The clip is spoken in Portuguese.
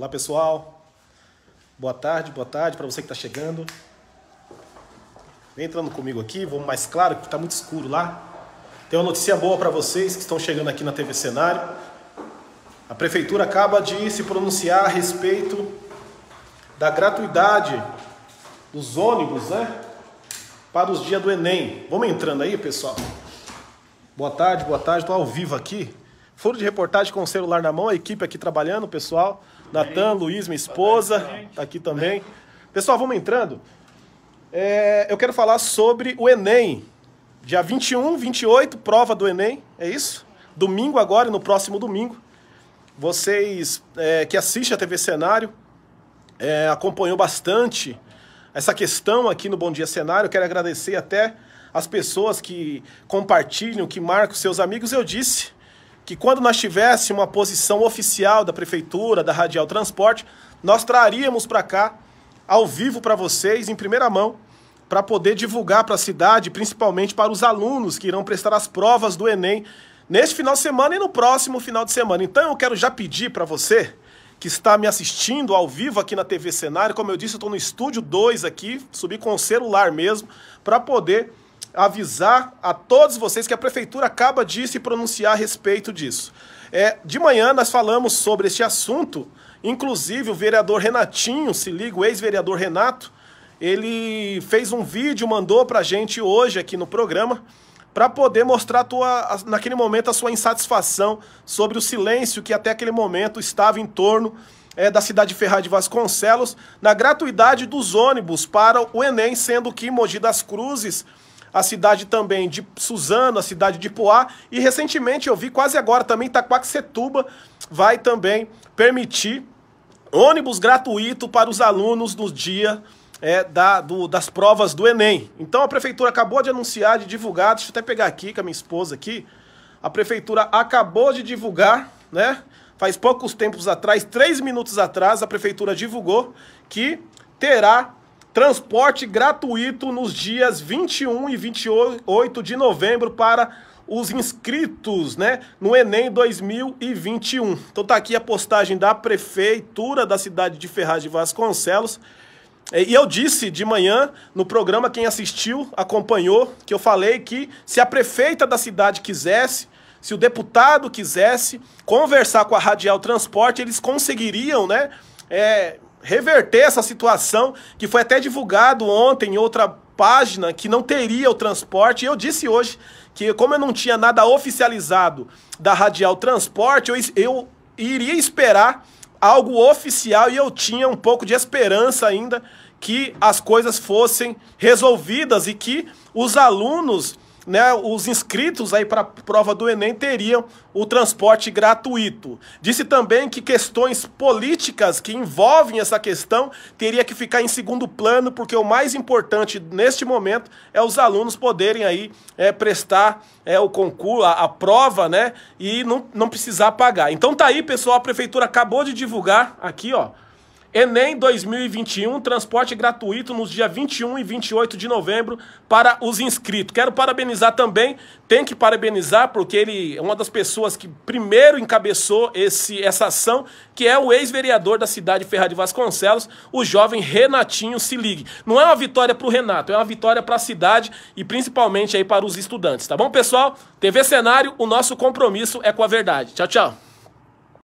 Olá pessoal, boa tarde, boa tarde para você que está chegando. Vem entrando comigo aqui, vamos mais claro que está muito escuro lá. Tem uma notícia boa para vocês que estão chegando aqui na TV Cenário. A prefeitura acaba de se pronunciar a respeito da gratuidade dos ônibus, né? Para os dias do Enem. Vamos entrando aí, pessoal. Boa tarde, boa tarde. Estou ao vivo aqui. Furo de reportagem com o celular na mão, a equipe aqui trabalhando, o pessoal. Natan, Luiz, minha esposa, tá aqui também. Pessoal, vamos entrando. É, eu quero falar sobre o Enem. Dia 21, 28, prova do Enem, é isso? Domingo agora e no próximo domingo. Vocês é, que assistem a TV Cenário é, acompanhou bastante essa questão aqui no Bom Dia Cenário. quero agradecer até as pessoas que compartilham, que marcam seus amigos. Eu disse que quando nós tivéssemos uma posição oficial da prefeitura, da Radial Transporte, nós traríamos para cá, ao vivo para vocês, em primeira mão, para poder divulgar para a cidade, principalmente para os alunos que irão prestar as provas do Enem neste final de semana e no próximo final de semana. Então eu quero já pedir para você que está me assistindo ao vivo aqui na TV Cenário, como eu disse, eu estou no estúdio 2 aqui, subi com o celular mesmo, para poder avisar a todos vocês que a prefeitura acaba de se pronunciar a respeito disso. É, de manhã nós falamos sobre este assunto, inclusive o vereador Renatinho, se liga, o ex-vereador Renato, ele fez um vídeo, mandou para a gente hoje aqui no programa, para poder mostrar tua, naquele momento a sua insatisfação sobre o silêncio que até aquele momento estava em torno é, da cidade de Ferraz de Vasconcelos na gratuidade dos ônibus para o Enem, sendo que Mogi das Cruzes a cidade também de Suzano, a cidade de Poá, e recentemente eu vi quase agora também Itaquaquecetuba vai também permitir ônibus gratuito para os alunos no dia é, da, do, das provas do Enem. Então a prefeitura acabou de anunciar, de divulgar, deixa eu até pegar aqui com a minha esposa aqui, a prefeitura acabou de divulgar, né? Faz poucos tempos atrás, três minutos atrás, a prefeitura divulgou que terá Transporte gratuito nos dias 21 e 28 de novembro para os inscritos, né, no Enem 2021. Então tá aqui a postagem da prefeitura da cidade de Ferraz de Vasconcelos. É, e eu disse de manhã no programa quem assistiu, acompanhou, que eu falei que se a prefeita da cidade quisesse, se o deputado quisesse conversar com a Radial Transporte, eles conseguiriam, né, é, reverter essa situação que foi até divulgado ontem em outra página que não teria o transporte. eu disse hoje que como eu não tinha nada oficializado da Radial Transporte, eu, eu iria esperar algo oficial e eu tinha um pouco de esperança ainda que as coisas fossem resolvidas e que os alunos né, os inscritos aí para a prova do Enem teriam o transporte gratuito. Disse também que questões políticas que envolvem essa questão teria que ficar em segundo plano, porque o mais importante neste momento é os alunos poderem aí é, prestar é, o concurso, a, a, prova, né, e não, não precisar pagar. Então tá aí, pessoal, a prefeitura acabou de divulgar aqui, ó, Enem 2021, transporte gratuito nos dias 21 e 28 de novembro para os inscritos. Quero parabenizar também, tem que parabenizar, porque ele é uma das pessoas que primeiro encabeçou esse, essa ação, que é o ex-vereador da cidade Ferrari Vasconcelos, o jovem Renatinho Se Ligue. Não é uma vitória para o Renato, é uma vitória para a cidade e principalmente aí para os estudantes, tá bom, pessoal? TV Cenário, o nosso compromisso é com a verdade. Tchau, tchau.